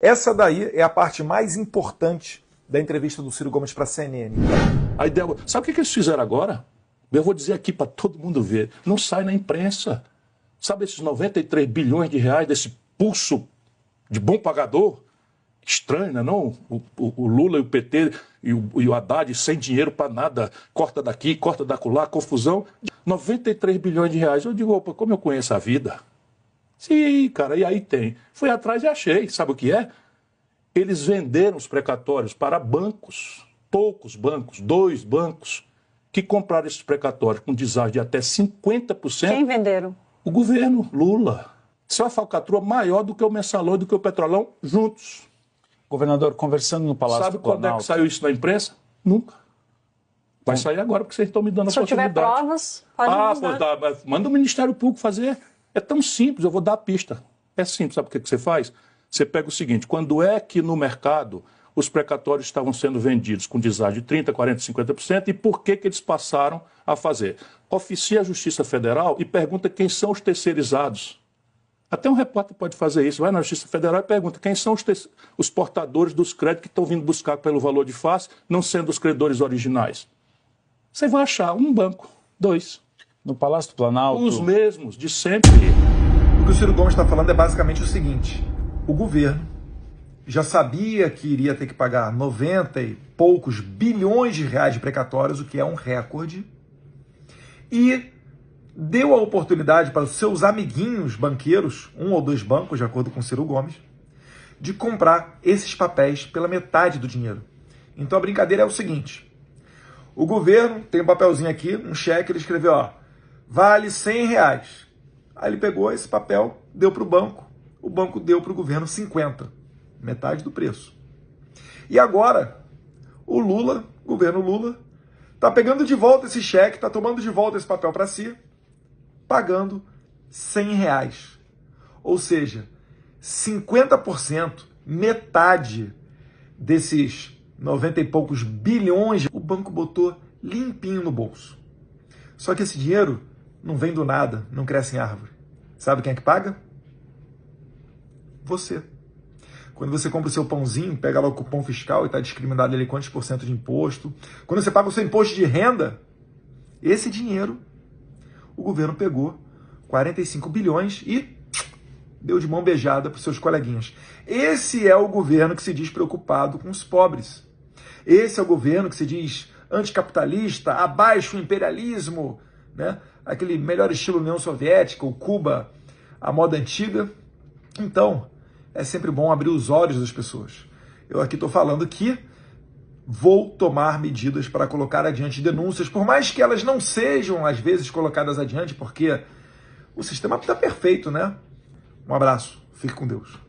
Essa daí é a parte mais importante da entrevista do Ciro Gomes para a CNN. Aí, Débora, sabe o que eles fizeram agora? Eu vou dizer aqui para todo mundo ver. Não sai na imprensa. Sabe esses 93 bilhões de reais desse pulso de bom pagador? Estranho, né, não? É O, o, o, Lula e o PT e o, e o Haddad sem dinheiro para nada, corta daqui, corta da colar, confusão. 93 bilhões de reais. Eu digo, opa, como eu conheço a vida? Sim, cara, e aí tem. Fui atrás e achei. Sabe o que é? Eles venderam os precatórios para bancos, poucos bancos, dois bancos, que compraram esses precatórios com deságio de até 50%. Quem venderam? O governo, Lula. Isso é uma falcatrua maior do que o mensalão e do que o petrolão juntos. Governador, conversando no Palácio Sabe do Planalto... Sabe quando é que saiu isso na imprensa? Nunca. Vai sair agora porque vocês estão me dando a oportunidade. Se tiver provas, pode ah, mandar. manda o Ministério Público fazer. É tão simples, eu vou dar a pista. É simples, sabe o que, que você faz? Você pega o seguinte: quando é que no mercado os precatórios estavam sendo vendidos com deságio de 30%, 40%, 50% e por que, que eles passaram a fazer? Oficia a Justiça Federal e pergunta quem são os terceirizados. Até um repórter pode fazer isso. Vai na Justiça Federal e pergunta quem são os, os portadores dos créditos que estão vindo buscar pelo valor de face, não sendo os credores originais. Você vai achar um banco, dois, no Palácio do Planalto. os mesmos, de sempre. O que o Ciro Gomes está falando é basicamente o seguinte: o governo já sabia que iria ter que pagar 90 e poucos bilhões de reais de precatórios, o que é um recorde, e deu a oportunidade para os seus amiguinhos banqueiros, um ou dois bancos, de acordo com o Ciro Gomes, de comprar esses papéis pela metade do dinheiro. Então a brincadeira é o seguinte: o governo tem um papelzinho aqui, um cheque, ele escreveu, ó, vale 100 reais. Aí ele pegou esse papel, deu para o banco, o banco deu para o governo 50, metade do preço. E agora, o Lula, governo Lula, está pegando de volta esse cheque, está tomando de volta esse papel para si, pagando 100 reais. Ou seja, 50%, metade desses 90 e poucos bilhões, o banco botou limpinho no bolso. Só que esse dinheiro não vem do nada, não cresce em árvore. Sabe quem é que paga? Você. Quando você compra o seu pãozinho, pega lá o cupom fiscal e está discriminado ali quantos por cento de imposto. Quando você paga o seu imposto de renda, esse dinheiro o governo pegou 45 bilhões e deu de mão beijada para os seus coleguinhas. Esse é o governo que se diz preocupado com os pobres. Esse é o governo que se diz anticapitalista, abaixo o imperialismo, né? aquele melhor estilo União Soviética, o Cuba, a moda antiga. Então, é sempre bom abrir os olhos das pessoas. Eu aqui estou falando que vou tomar medidas para colocar adiante denúncias, por mais que elas não sejam, às vezes, colocadas adiante, porque o sistema está perfeito, né? Um abraço, fique com Deus.